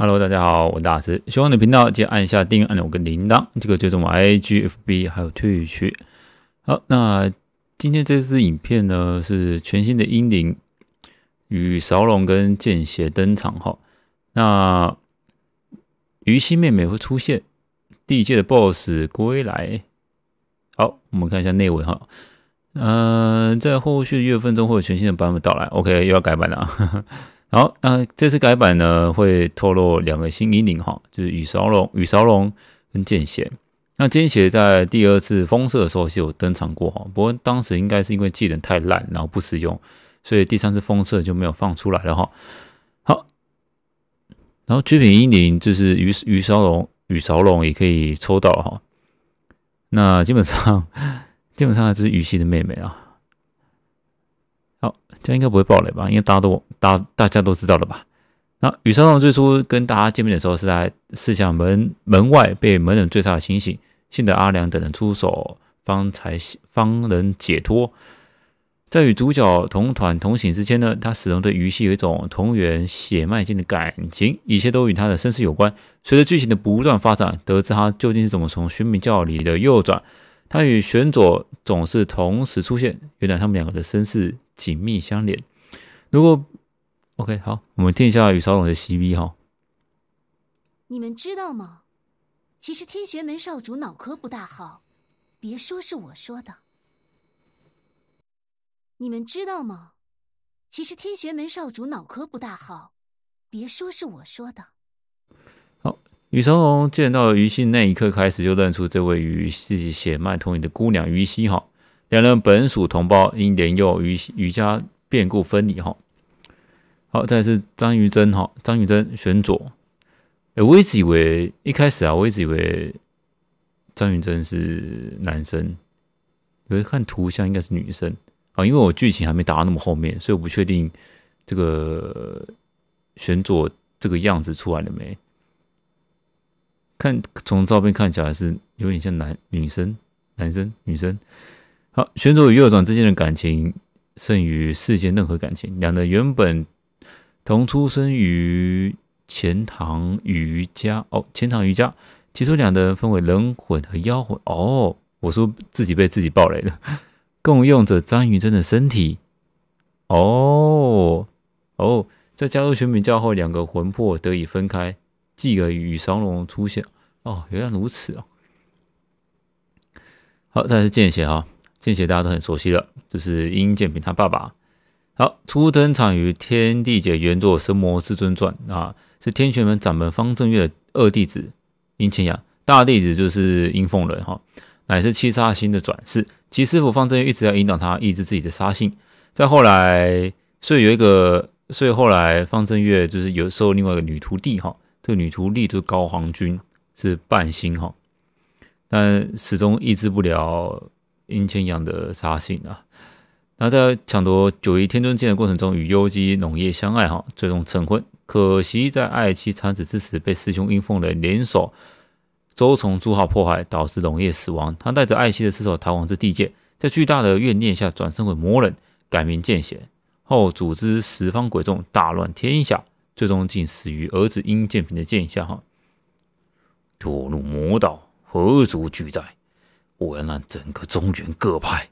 Hello，大家好，我是大师，喜欢的频道记得按下订阅按钮跟铃铛，这个就是我 IGFB 还有退许区。好，那今天这支影片呢是全新的英灵与韶龙跟剑邪登场哈。那于心妹妹会出现，地界的 BOSS 归来。好，我们看一下内文哈。嗯，在后续的月份中会有全新的版本到来。OK，又要改版了啊。好，那这次改版呢，会透露两个新英灵哈，就是羽韶龙、羽韶龙跟剑邪。那剑邪在第二次封测的时候是有登场过，不过当时应该是因为技能太烂，然后不实用，所以第三次封测就没有放出来了哈。好，然后极品英灵就是雨雨烧龙、羽韶龙也可以抽到哈。那基本上，基本上就是羽系的妹妹啊。好，这样应该不会暴雷吧？因为大家都大大家都知道了吧？那羽生浪最初跟大家见面的时候是在四下门门外被门人追杀的情形，幸得阿良等人出手，方才方能解脱。在与主角同团同行之间呢，他始终对鱼系有一种同源血脉间的感情，一切都与他的身世有关。随着剧情的不断发展，得知他究竟是怎么从寻冥教里的右转。他与玄左总是同时出现，原来他们两个的身世紧密相连。如果 OK 好，我们听一下宇少龙的 C V 哈。你们知道吗？其实天玄门少主脑壳不大好，别说是我说的。你们知道吗？其实天玄门少主脑壳不大好，别说是我说的。好。于成龙见到于希那一刻开始，就认出这位与自己血脉同源的姑娘于希哈。两人本属同胞，因年幼于于家变故分离哈。好，再是张玉真哈。张玉真选左。哎，我一直以为一开始啊，我一直以为张玉真是男生，可是看图像应该是女生啊。因为我剧情还没打到那么后面，所以我不确定这个选左这个样子出来了没。看，从照片看起来是有点像男女生、男生女生。好，旋转与右转之间的感情胜于世间任何感情。两人原本同出生于钱塘瑜伽哦，钱塘瑜伽。起初，两人分为人魂和妖魂。哦，我说自己被自己抱雷了。共用着章珍真身体。哦哦，在加入玄冥教后，两个魂魄得以分开。继而与商龙出现哦，原来如此哦。好，再来是剑邪哈，剑邪大家都很熟悉的，就是殷建平他爸爸。好，初登场于天地姐原作《神魔至尊传》啊，是天玄门掌门方正月二弟子殷清雅，大弟子就是殷凤伦哈，乃是七杀星的转世。其师傅方正月一直要引导他抑制自己的杀性。在后来，所以有一个，所以后来方正月就是有收另外一个女徒弟哈。这女徒弟就高皇君是半星哈，但始终抑制不了殷千阳的杀性啊。那在抢夺九一天尊剑的过程中，与幽姬农业相爱哈，最终成婚。可惜在爱妻惨死之时，被师兄阴凤雷联手周崇诸豪迫害，导致农业死亡。他带着爱妻的尸首逃亡之地界，在巨大的怨念下，转身为魔人，改名剑贤，后组织十方鬼众，大乱天下。最终竟死于儿子殷建平的剑下哈！堕入魔道，何足惧哉？我要让整个中原各派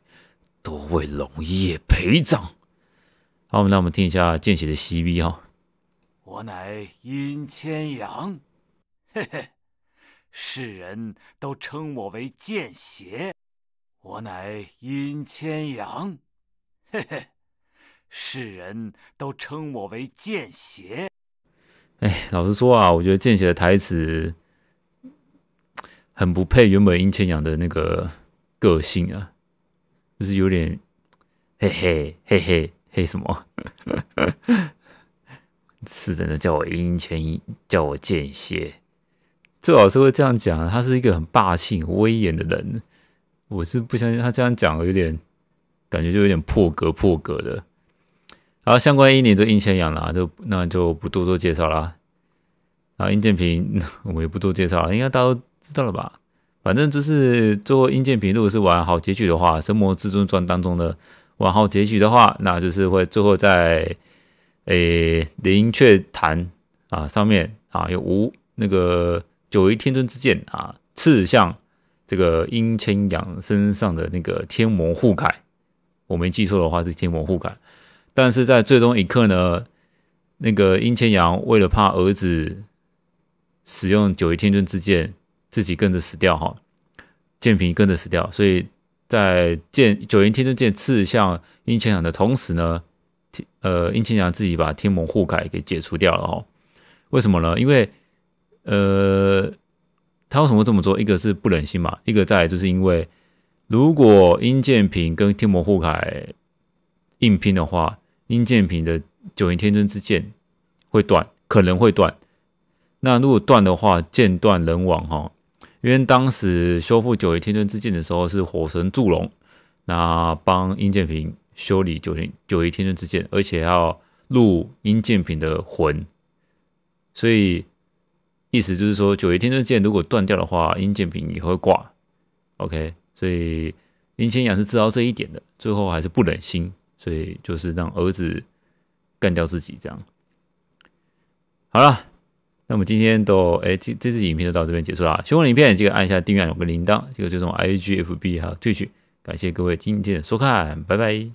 都为龙爷陪葬！好，我们我们听一下见血的 C V 哈。我乃殷千阳，嘿嘿，世人都称我为见血。我乃殷千阳，嘿嘿，世人都称我为见血。哎，老实说啊，我觉得见血的台词很不配原本殷千阳的那个个性啊，就是有点嘿嘿嘿嘿嘿什么，是真的叫我殷千叫我见血，这老师会这样讲，他是一个很霸气威严的人，我是不相信他这样讲，有点感觉就有点破格破格的。然后相关一年就阴千阳了，就那就不多做介绍了。啊，后阴剑平，我们也不多介绍了，应该大家都知道了吧？反正就是最后阴剑平如果是玩好结局的话，《神魔至尊传》当中的玩好结局的话，那就是会最后在诶灵雀潭啊上面啊有无那个九夷天尊之剑啊刺向这个阴千阳身上的那个天魔护铠。我没记错的话是天魔护铠。但是在最终一刻呢，那个殷千阳为了怕儿子使用九仪天尊之剑，自己跟着死掉哈，剑平跟着死掉，所以在剑九阴天尊剑刺向殷千阳的同时呢，呃，殷千阳自己把天魔护铠给解除掉了哈。为什么呢？因为呃，他为什么这么做？一个是不忍心嘛，一个再来就是因为如果殷建平跟天魔护铠硬拼的话。殷建平的九阴天尊之剑会断，可能会断。那如果断的话，剑断人亡哈。因为当时修复九阴天尊之剑的时候是火神祝融，那帮殷建平修理九阴九阴天尊之剑，而且要入殷建平的魂。所以意思就是说，九阴天尊剑如果断掉的话，殷建平也会挂。OK，所以殷千阳是知道这一点的，最后还是不忍心。所以就是让儿子干掉自己，这样好了。那我们今天都哎，这这次影片就到这边结束了。喜欢影片记得按下订阅两个铃铛，记得追踪 IGFB 还有退去。感谢各位今天的收看，拜拜。